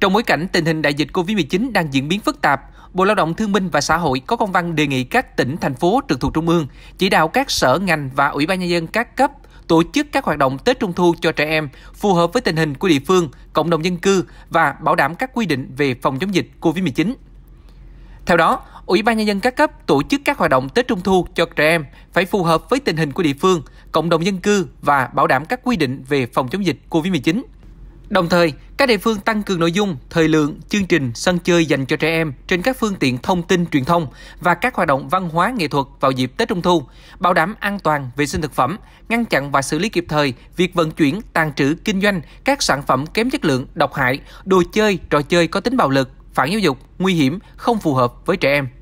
Trong bối cảnh tình hình đại dịch COVID-19 đang diễn biến phức tạp, Bộ Lao động Thương binh và Xã hội có công văn đề nghị các tỉnh, thành phố trực thuộc Trung ương chỉ đạo các sở ngành và Ủy ban nhân dân các cấp tổ chức các hoạt động Tết Trung thu cho trẻ em phù hợp với tình hình của địa phương, cộng đồng dân cư và bảo đảm các quy định về phòng chống dịch COVID-19. Theo đó, Ủy ban nhân dân các cấp tổ chức các hoạt động Tết Trung thu cho trẻ em phải phù hợp với tình hình của địa phương, cộng đồng dân cư và bảo đảm các quy định về phòng chống dịch COVID-19. Đồng thời, các địa phương tăng cường nội dung, thời lượng, chương trình, sân chơi dành cho trẻ em trên các phương tiện thông tin truyền thông và các hoạt động văn hóa nghệ thuật vào dịp Tết Trung thu, bảo đảm an toàn vệ sinh thực phẩm, ngăn chặn và xử lý kịp thời việc vận chuyển, tàn trữ, kinh doanh các sản phẩm kém chất lượng, độc hại, đồ chơi, trò chơi có tính bạo lực, phản giáo dục, nguy hiểm, không phù hợp với trẻ em.